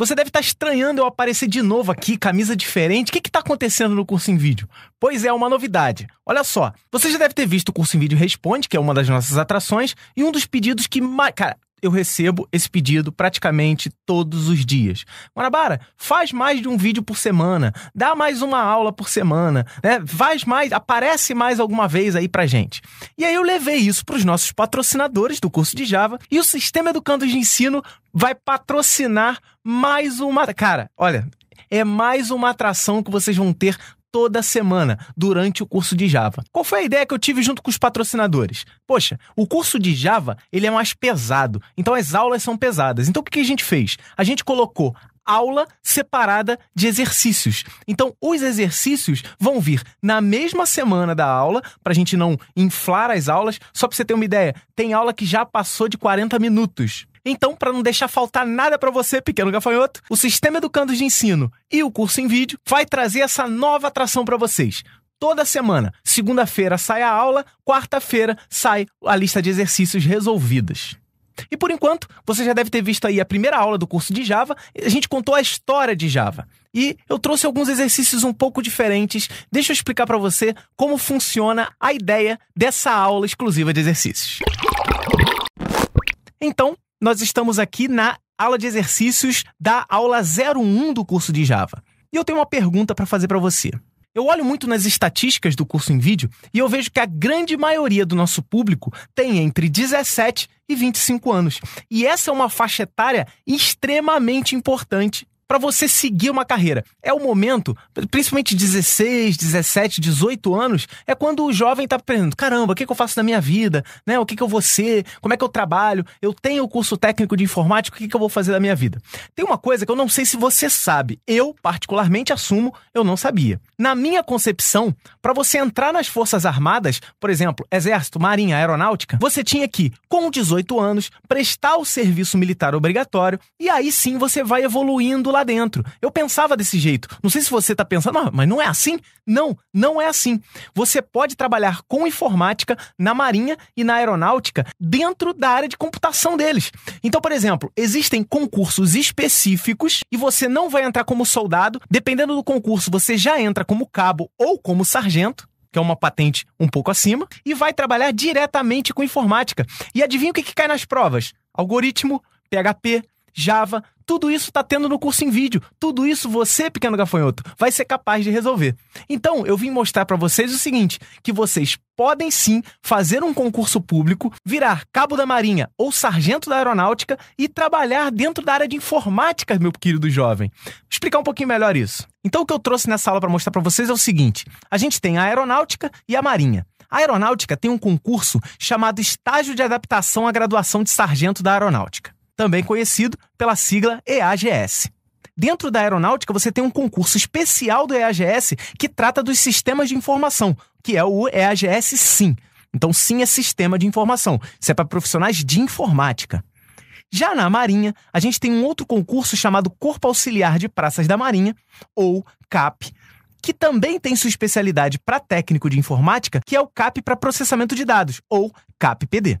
Você deve estar estranhando eu aparecer de novo aqui, camisa diferente. O que está acontecendo no curso em vídeo? Pois é, uma novidade. Olha só, você já deve ter visto o curso em vídeo Responde, que é uma das nossas atrações, e um dos pedidos que mais. Cara, eu recebo esse pedido praticamente todos os dias. Guanabara, faz mais de um vídeo por semana, dá mais uma aula por semana, né? Faz mais, aparece mais alguma vez aí pra gente. E aí eu levei isso para os nossos patrocinadores do curso de Java e o Sistema Educando de Ensino vai patrocinar mais uma. Cara, olha, é mais uma atração que vocês vão ter toda semana durante o curso de Java. Qual foi a ideia que eu tive junto com os patrocinadores? Poxa, o curso de Java ele é mais pesado, então as aulas são pesadas. Então o que a gente fez? A gente colocou aula separada de exercícios. Então, os exercícios vão vir na mesma semana da aula, para a gente não inflar as aulas. Só para você ter uma ideia, tem aula que já passou de 40 minutos. Então, para não deixar faltar nada para você, pequeno gafanhoto, o Sistema Educando de Ensino e o curso em vídeo vai trazer essa nova atração para vocês toda semana. Segunda-feira sai a aula, quarta-feira sai a lista de exercícios resolvidas. E por enquanto, você já deve ter visto aí a primeira aula do curso de Java, a gente contou a história de Java. E eu trouxe alguns exercícios um pouco diferentes. Deixa eu explicar para você como funciona a ideia dessa aula exclusiva de exercícios. Então, nós estamos aqui na aula de exercícios da aula 01 do curso de Java. E eu tenho uma pergunta para fazer para você. Eu olho muito nas estatísticas do curso em vídeo e eu vejo que a grande maioria do nosso público tem entre 17 e 25 anos. E essa é uma faixa etária extremamente importante para você seguir uma carreira. É o momento, principalmente 16, 17, 18 anos, é quando o jovem tá aprendendo, caramba, o que, que eu faço na minha vida, né? O que, que eu vou ser, como é que eu trabalho, eu tenho o curso técnico de informática, o que, que eu vou fazer da minha vida? Tem uma coisa que eu não sei se você sabe, eu particularmente assumo, eu não sabia. Na minha concepção, para você entrar nas Forças Armadas, por exemplo, Exército, Marinha, Aeronáutica, você tinha que, com 18 anos, prestar o serviço militar obrigatório e aí sim você vai evoluindo lá lá dentro. Eu pensava desse jeito. Não sei se você está pensando, ah, mas não é assim? Não, não é assim. Você pode trabalhar com informática na marinha e na aeronáutica dentro da área de computação deles. Então, por exemplo, existem concursos específicos e você não vai entrar como soldado. Dependendo do concurso, você já entra como cabo ou como sargento que é uma patente um pouco acima, e vai trabalhar diretamente com informática. E adivinha o que, que cai nas provas? Algoritmo, PHP, Java, tudo isso está tendo no curso em vídeo. Tudo isso você, pequeno gafanhoto, vai ser capaz de resolver. Então, eu vim mostrar para vocês o seguinte, que vocês podem sim fazer um concurso público, virar cabo da marinha ou sargento da aeronáutica e trabalhar dentro da área de informática, meu querido jovem. Vou explicar um pouquinho melhor isso. Então, o que eu trouxe nessa aula para mostrar para vocês é o seguinte: a gente tem a aeronáutica e a marinha. A aeronáutica tem um concurso chamado Estágio de Adaptação à Graduação de Sargento da Aeronáutica também conhecido pela sigla EAGS. Dentro da aeronáutica, você tem um concurso especial do EAGS que trata dos sistemas de informação, que é o EAGS SIM. Então, SIM é sistema de informação. Isso é para profissionais de informática. Já na Marinha, a gente tem um outro concurso chamado Corpo Auxiliar de Praças da Marinha, ou CAP, que também tem sua especialidade para técnico de informática, que é o CAP para processamento de dados, ou CAPPD.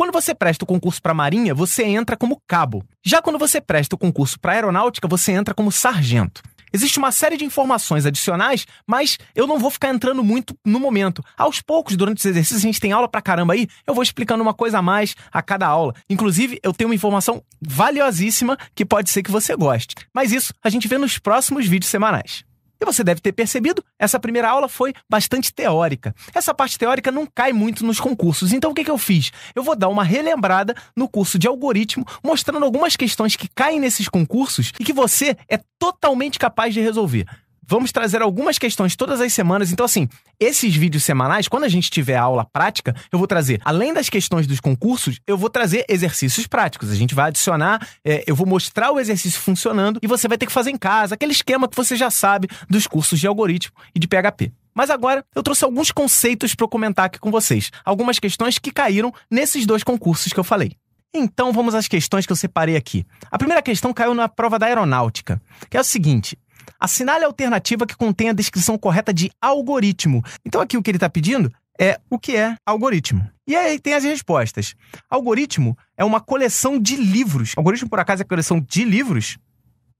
Quando você presta o concurso para Marinha, você entra como cabo. Já quando você presta o concurso para Aeronáutica, você entra como sargento. Existe uma série de informações adicionais, mas eu não vou ficar entrando muito no momento. Aos poucos, durante os exercícios, a gente tem aula pra caramba aí, eu vou explicando uma coisa a mais a cada aula. Inclusive, eu tenho uma informação valiosíssima que pode ser que você goste. Mas isso a gente vê nos próximos vídeos semanais. E você deve ter percebido, essa primeira aula foi bastante teórica. Essa parte teórica não cai muito nos concursos. Então o que, que eu fiz? Eu vou dar uma relembrada no curso de algoritmo, mostrando algumas questões que caem nesses concursos e que você é totalmente capaz de resolver. Vamos trazer algumas questões todas as semanas. Então, assim, esses vídeos semanais, quando a gente tiver aula prática, eu vou trazer, além das questões dos concursos, eu vou trazer exercícios práticos. A gente vai adicionar, é, eu vou mostrar o exercício funcionando e você vai ter que fazer em casa, aquele esquema que você já sabe dos cursos de algoritmo e de PHP. Mas agora eu trouxe alguns conceitos para comentar aqui com vocês, algumas questões que caíram nesses dois concursos que eu falei. Então vamos às questões que eu separei aqui. A primeira questão caiu na prova da aeronáutica, que é o seguinte: Assinale a alternativa que contém a descrição correta de algoritmo. Então, aqui o que ele está pedindo é o que é algoritmo. E aí tem as respostas. Algoritmo é uma coleção de livros. Algoritmo, por acaso, é coleção de livros?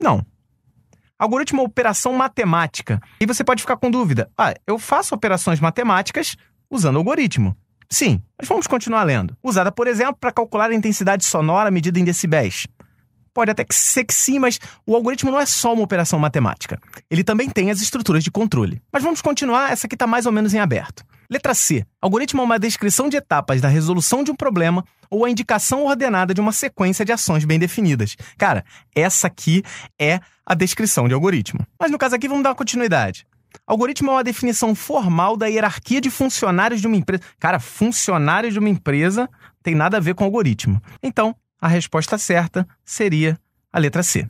Não. Algoritmo é operação matemática. E você pode ficar com dúvida. Ah, eu faço operações matemáticas usando algoritmo. Sim, mas vamos continuar lendo. Usada, por exemplo, para calcular a intensidade sonora medida em decibéis. Pode até ser que sim, mas o algoritmo não é só uma operação matemática. Ele também tem as estruturas de controle. Mas vamos continuar, essa aqui está mais ou menos em aberto. Letra C. Algoritmo é uma descrição de etapas da resolução de um problema ou a indicação ordenada de uma sequência de ações bem definidas. Cara, essa aqui é a descrição de algoritmo. Mas no caso aqui, vamos dar uma continuidade. Algoritmo é uma definição formal da hierarquia de funcionários de uma empresa. Cara, funcionários de uma empresa tem nada a ver com algoritmo. Então, a resposta certa seria a letra C.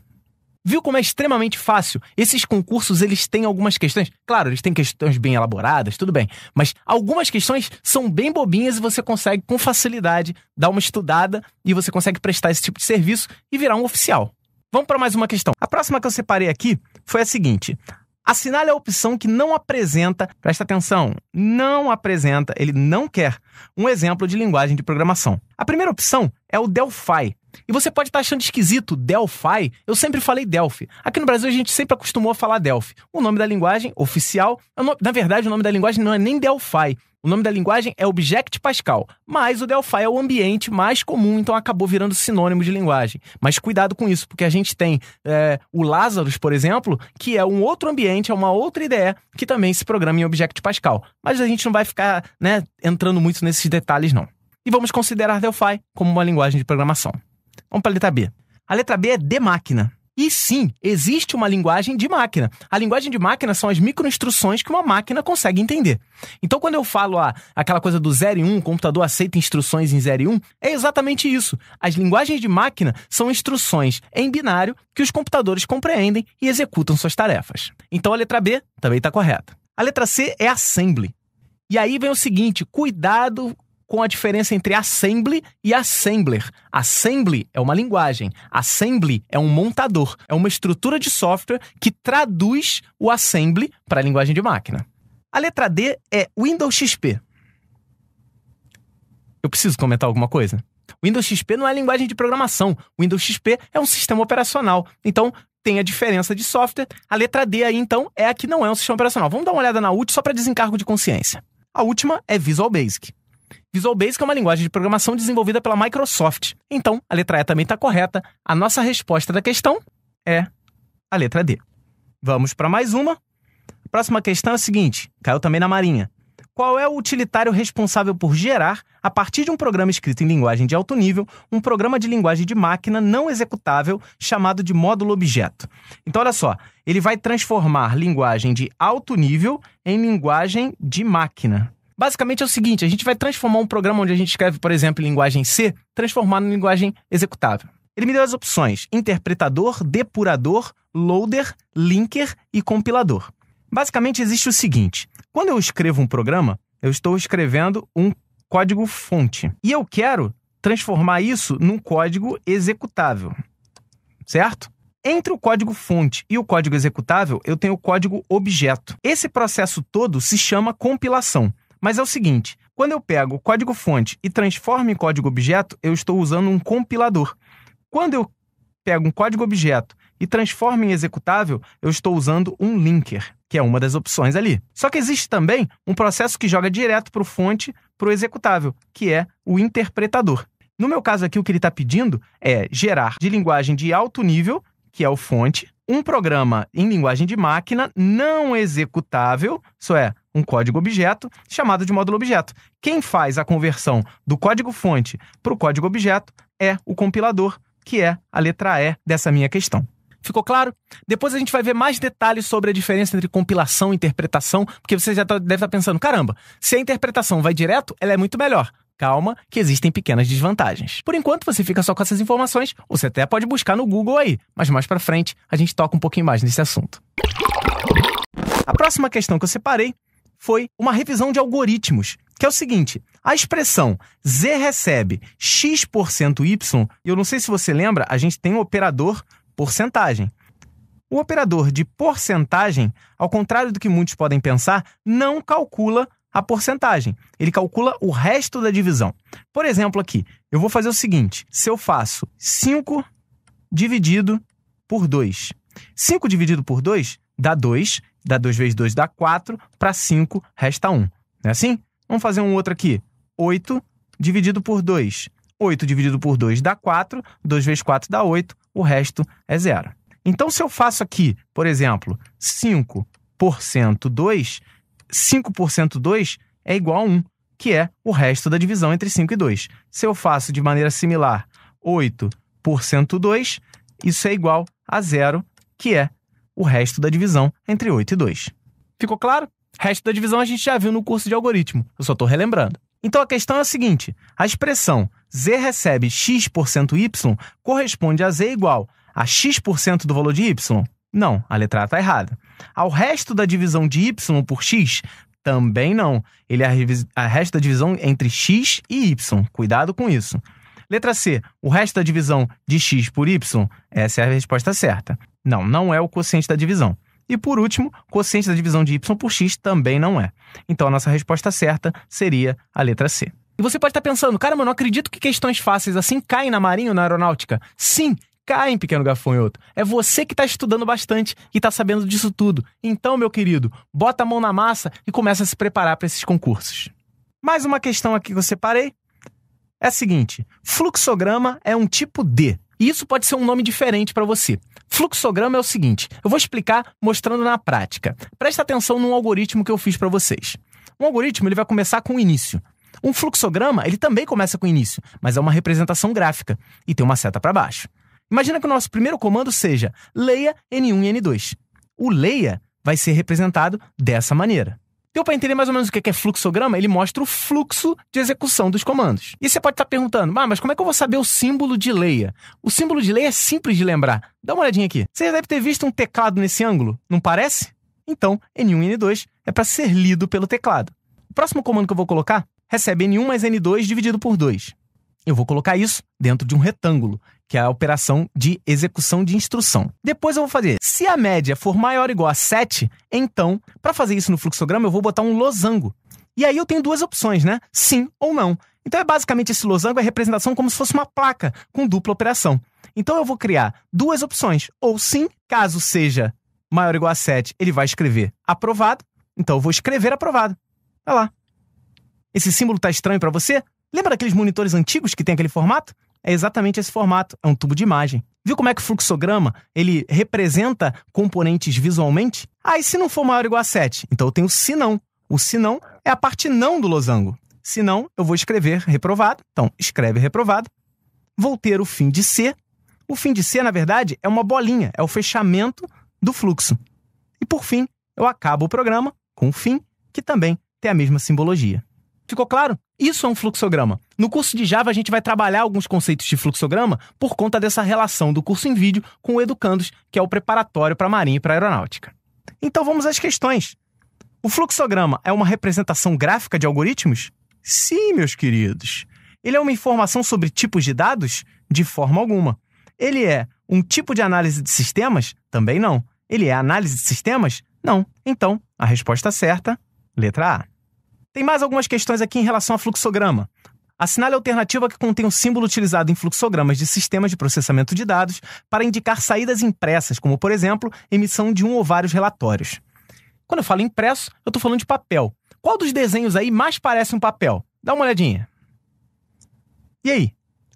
Viu como é extremamente fácil? Esses concursos, eles têm algumas questões. Claro, eles têm questões bem elaboradas, tudo bem. Mas algumas questões são bem bobinhas e você consegue, com facilidade, dar uma estudada e você consegue prestar esse tipo de serviço e virar um oficial. Vamos para mais uma questão. A próxima que eu separei aqui foi a seguinte: Assinale a opção que não apresenta, presta atenção, não apresenta, ele não quer, um exemplo de linguagem de programação. A primeira opção é o Delphi. E você pode estar achando esquisito Delphi, eu sempre falei Delphi. Aqui no Brasil a gente sempre acostumou a falar Delphi. O nome da linguagem oficial, na verdade o nome da linguagem não é nem Delphi, o nome da linguagem é Object Pascal, mas o Delphi é o ambiente mais comum, então acabou virando sinônimo de linguagem. Mas cuidado com isso, porque a gente tem é, o Lazarus, por exemplo, que é um outro ambiente, é uma outra ideia que também se programa em Object Pascal. Mas a gente não vai ficar né, entrando muito nesses detalhes, não. E vamos considerar Delphi como uma linguagem de programação. Vamos para a letra B. A letra B é de máquina. E sim, existe uma linguagem de máquina. A linguagem de máquina são as microinstruções que uma máquina consegue entender. Então, quando eu falo a ah, aquela coisa do 0 e 1, um, o computador aceita instruções em 0 e 1, um, é exatamente isso. As linguagens de máquina são instruções em binário que os computadores compreendem e executam suas tarefas. Então, a letra B também está correta. A letra C é assembly. E aí vem o seguinte: cuidado com a diferença entre assembly e assembler. Assembly é uma linguagem, assembly é um montador, é uma estrutura de software que traduz o assembly para a linguagem de máquina. A letra D é Windows XP. Eu preciso comentar alguma coisa? Windows XP não é linguagem de programação. Windows XP é um sistema operacional. Então, tem a diferença de software. A letra D aí, então, é a que não é um sistema operacional. Vamos dar uma olhada na última só para desencargo de consciência. A última é Visual Basic. Visual Basic é uma linguagem de programação desenvolvida pela Microsoft. Então, a letra E também está correta. A nossa resposta da questão é a letra D. Vamos para mais uma. A próxima questão é a seguinte: caiu também na Marinha. Qual é o utilitário responsável por gerar, a partir de um programa escrito em linguagem de alto nível, um programa de linguagem de máquina não executável chamado de módulo objeto? Então, olha só, ele vai transformar linguagem de alto nível em linguagem de máquina. Basicamente é o seguinte: a gente vai transformar um programa onde a gente escreve, por exemplo, em linguagem C, transformar em linguagem executável. Ele me deu as opções: interpretador, depurador, loader, linker e compilador. Basicamente existe o seguinte: quando eu escrevo um programa, eu estou escrevendo um código fonte e eu quero transformar isso num código executável, certo? Entre o código fonte e o código executável, eu tenho o código objeto. Esse processo todo se chama compilação. Mas é o seguinte, quando eu pego o código-fonte e transformo em código-objeto, eu estou usando um compilador. Quando eu pego um código-objeto e transformo em executável, eu estou usando um linker, que é uma das opções ali. Só que existe também um processo que joga direto para o fonte, para o executável, que é o interpretador. No meu caso aqui, o que ele está pedindo é gerar de linguagem de alto nível, que é o fonte, um programa em linguagem de máquina não executável, isso é, um código objeto chamado de módulo objeto. Quem faz a conversão do código fonte para o código objeto é o compilador, que é a letra E dessa minha questão. Ficou claro? Depois a gente vai ver mais detalhes sobre a diferença entre compilação e interpretação, porque você já tá, deve estar tá pensando: caramba, se a interpretação vai direto, ela é muito melhor. Calma, que existem pequenas desvantagens. Por enquanto, você fica só com essas informações, ou você até pode buscar no Google aí, mas mais para frente a gente toca um pouquinho mais nesse assunto. A próxima questão que eu separei foi uma revisão de algoritmos, que é o seguinte: a expressão Z recebe X% Y, eu não sei se você lembra, a gente tem um operador porcentagem. O operador de porcentagem, ao contrário do que muitos podem pensar, não calcula a porcentagem. Ele calcula o resto da divisão. Por exemplo, aqui, eu vou fazer o seguinte: se eu faço 5 dividido por 2. 5 dividido por 2 dá 2, Dá 2 vezes 2 dá 4, para 5 resta 1. Não é assim? Vamos fazer um outro aqui. 8 dividido por 2. 8 dividido por 2 dá 4, 2 vezes 4 dá 8, o resto é zero. Então, se eu faço aqui, por exemplo, 5 2, 5% 2 é igual a 1, que é o resto da divisão entre 5 e 2. Se eu faço de maneira similar 8% 2, isso é igual a zero, que é o resto da divisão entre 8 e 2. Ficou claro? O resto da divisão a gente já viu no curso de algoritmo, eu só estou relembrando. Então a questão é a seguinte: a expressão z recebe x% por cento y corresponde a z igual a x% por cento do valor de y? Não, a letra está errada. Ao resto da divisão de y por x, também não. Ele é a resto da divisão entre x e y. Cuidado com isso. Letra C, o resto da divisão de x por y? Essa é a resposta certa. Não, não é o quociente da divisão. E por último, quociente da divisão de y por x também não é. Então a nossa resposta certa seria a letra C. E você pode estar tá pensando, cara eu não acredito que questões fáceis assim caem na marinha ou na aeronáutica. Sim, caem, pequeno gafanhoto. É você que está estudando bastante e está sabendo disso tudo. Então, meu querido, bota a mão na massa e começa a se preparar para esses concursos. Mais uma questão aqui que eu separei é a seguinte: fluxograma é um tipo D e isso pode ser um nome diferente para você. Fluxograma é o seguinte, eu vou explicar mostrando na prática. Presta atenção num algoritmo que eu fiz para vocês. Um algoritmo ele vai começar com o início. Um fluxograma ele também começa com o início, mas é uma representação gráfica e tem uma seta para baixo. Imagina que o nosso primeiro comando seja leia N1 e N2. O leia vai ser representado dessa maneira. Então, para entender mais ou menos o é, que é fluxograma, ele mostra o fluxo de execução dos comandos. E você pode estar tá perguntando, ah, mas como é que eu vou saber o símbolo de leia? O símbolo de leia é simples de lembrar. Dá uma olhadinha aqui. Você já deve ter visto um teclado nesse ângulo, não parece? Então, N1 e N2 é para ser lido pelo teclado. O próximo comando que eu vou colocar recebe N1 mais N2 dividido por 2 eu vou colocar isso dentro de um retângulo, que é a operação de execução de instrução. Depois eu vou fazer, se a média for maior ou igual a 7, então, para fazer isso no fluxograma, eu vou botar um losango. E aí eu tenho duas opções, né? Sim ou não. Então é basicamente esse losango é a representação como se fosse uma placa com dupla operação. Então eu vou criar duas opções, ou sim, caso seja maior ou igual a 7, ele vai escrever aprovado. Então eu vou escrever aprovado. Olha tá lá. Esse símbolo está estranho para você? Lembra daqueles monitores antigos que tem aquele formato? É exatamente esse formato, é um tubo de imagem. Viu como é que o fluxograma, ele representa componentes visualmente? Ah, e se não for maior ou igual a 7? Então eu tenho o se não. O se não é a parte não do losango. Se não, eu vou escrever reprovado. Então, escreve reprovado. Vou ter o fim de C. O fim de C, na verdade, é uma bolinha, é o fechamento do fluxo. E por fim, eu acabo o programa com o fim, que também tem a mesma simbologia. Ficou claro? Isso é um fluxograma. No curso de Java, a gente vai trabalhar alguns conceitos de fluxograma por conta dessa relação do curso em vídeo com o Educandos, que é o preparatório para a Marinha e para a Aeronáutica. Então vamos às questões. O fluxograma é uma representação gráfica de algoritmos? Sim, meus queridos. Ele é uma informação sobre tipos de dados? De forma alguma. Ele é um tipo de análise de sistemas? Também não. Ele é análise de sistemas? Não. Então, a resposta certa, letra A. Tem mais algumas questões aqui em relação ao fluxograma. Assinale a alternativa que contém o um símbolo utilizado em fluxogramas de sistemas de processamento de dados para indicar saídas impressas, como, por exemplo, emissão de um ou vários relatórios. Quando eu falo impresso, eu estou falando de papel. Qual dos desenhos aí mais parece um papel? Dá uma olhadinha. E aí?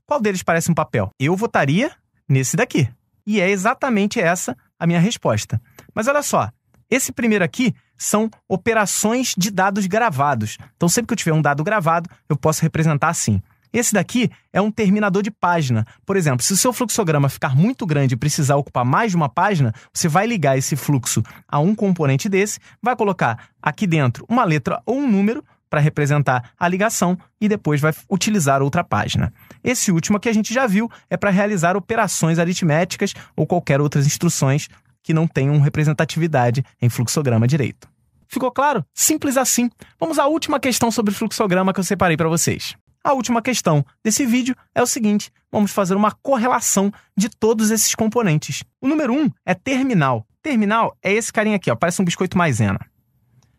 Qual deles parece um papel? Eu votaria nesse daqui. E é exatamente essa a minha resposta. Mas olha só, esse primeiro aqui são operações de dados gravados. Então, sempre que eu tiver um dado gravado, eu posso representar assim. Esse daqui é um terminador de página. Por exemplo, se o seu fluxograma ficar muito grande e precisar ocupar mais de uma página, você vai ligar esse fluxo a um componente desse, vai colocar aqui dentro uma letra ou um número para representar a ligação e depois vai utilizar outra página. Esse último que a gente já viu é para realizar operações aritméticas ou qualquer outras instruções que não tenham representatividade em fluxograma direito. Ficou claro? Simples assim. Vamos à última questão sobre fluxograma que eu separei para vocês. A última questão desse vídeo é o seguinte: vamos fazer uma correlação de todos esses componentes. O número 1 um é terminal. Terminal é esse carinha aqui, ó, parece um biscoito maisena.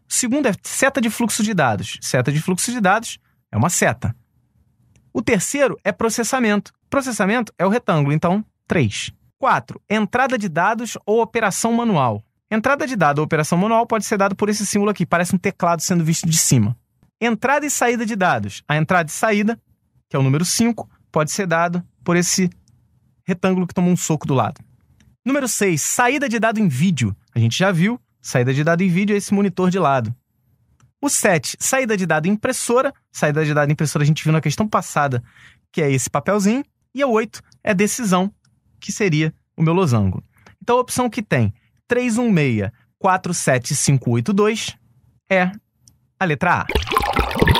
O segundo é seta de fluxo de dados. Seta de fluxo de dados é uma seta. O terceiro é processamento. Processamento é o retângulo, então 3. 4. Entrada de dados ou operação manual. Entrada de dado ou operação manual pode ser dado por esse símbolo aqui, parece um teclado sendo visto de cima. Entrada e saída de dados. A entrada e saída, que é o número 5, pode ser dado por esse retângulo que toma um soco do lado. Número 6, saída de dado em vídeo. A gente já viu, saída de dado em vídeo é esse monitor de lado. O 7, saída de dado em impressora. Saída de dado em impressora a gente viu na questão passada, que é esse papelzinho. E a 8 é decisão, que seria o meu losango. Então a opção que tem 316 47582 é a letra A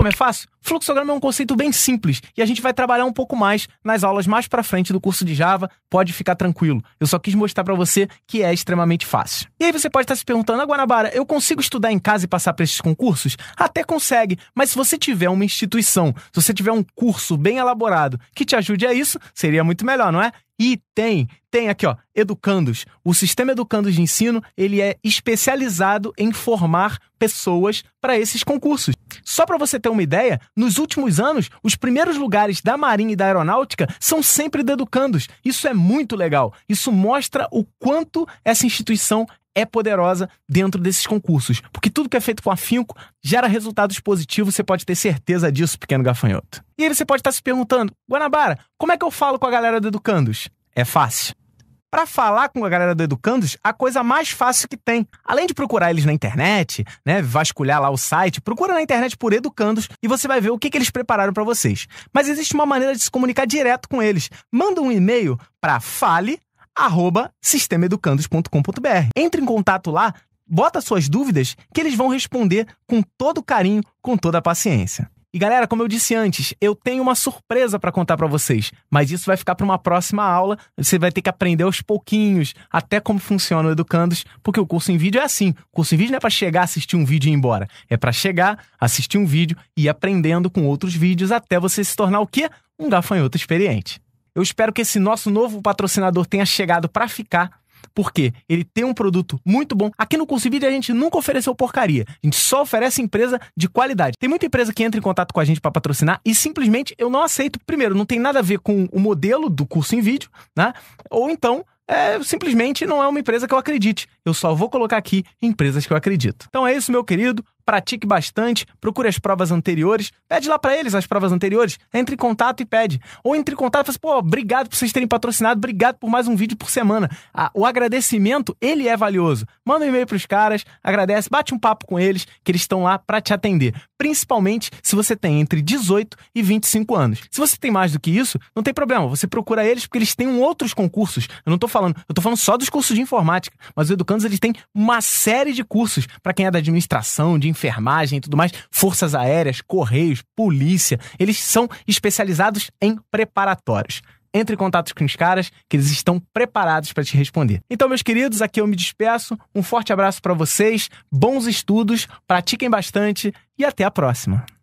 como é fácil? Fluxograma é um conceito bem simples e a gente vai trabalhar um pouco mais nas aulas mais para frente do curso de Java. Pode ficar tranquilo. Eu só quis mostrar para você que é extremamente fácil. E aí você pode estar tá se perguntando: Guanabara, eu consigo estudar em casa e passar para esses concursos? Até consegue, mas se você tiver uma instituição, se você tiver um curso bem elaborado que te ajude a isso, seria muito melhor, não é? E tem, tem aqui, ó, Educandos. O sistema Educandos de ensino, ele é especializado em formar pessoas para esses concursos. Só para você ter uma ideia, nos últimos anos, os primeiros lugares da Marinha e da Aeronáutica são sempre de educandos. Isso é muito legal. Isso mostra o quanto essa instituição é poderosa dentro desses concursos, porque tudo que é feito com afinco gera resultados positivos, você pode ter certeza disso, pequeno gafanhoto. E aí você pode estar se perguntando, Guanabara, como é que eu falo com a galera do Educandos? É fácil. Para falar com a galera do Educandos, a coisa mais fácil que tem. Além de procurar eles na internet, né, vasculhar lá o site, procura na internet por Educandos e você vai ver o que, que eles prepararam para vocês. Mas existe uma maneira de se comunicar direto com eles. Manda um e-mail para fale@sistemaeducandos.com.br. Entre em contato lá, bota suas dúvidas que eles vão responder com todo carinho, com toda a paciência. E galera, como eu disse antes, eu tenho uma surpresa para contar para vocês, mas isso vai ficar para uma próxima aula. Você vai ter que aprender aos pouquinhos até como funciona o Educandos, porque o curso em vídeo é assim. O curso em vídeo não é para chegar, assistir um vídeo e ir embora. É para chegar, assistir um vídeo e ir aprendendo com outros vídeos até você se tornar o quê? Um gafanhoto experiente. Eu espero que esse nosso novo patrocinador tenha chegado para ficar porque ele tem um produto muito bom. Aqui no Curso Vídeo a gente nunca ofereceu porcaria. A gente só oferece empresa de qualidade. Tem muita empresa que entra em contato com a gente para patrocinar e simplesmente eu não aceito. Primeiro, não tem nada a ver com o modelo do curso em vídeo, né? Ou então é, simplesmente não é uma empresa que eu acredite. Eu só vou colocar aqui empresas que eu acredito. Então é isso, meu querido pratique bastante, procure as provas anteriores, pede lá para eles as provas anteriores, entre em contato e pede. Ou entre em contato e fala assim, pô, obrigado por vocês terem patrocinado, obrigado por mais um vídeo por semana. Ah, o agradecimento, ele é valioso. Manda um e-mail pros caras, agradece, bate um papo com eles, que eles estão lá para te atender. Principalmente se você tem entre 18 e 25 anos. Se você tem mais do que isso, não tem problema, você procura eles porque eles têm outros concursos. Eu não tô falando, eu tô falando só dos cursos de informática, mas o Educandos eles têm uma série de cursos para quem é da administração, de informática, enfermagem e tudo mais, forças aéreas, correios, polícia, eles são especializados em preparatórios entre em contato com os caras, que eles estão preparados para te responder. Então, meus queridos, aqui eu me despeço. Um forte abraço para vocês, bons estudos, pratiquem bastante e até a próxima.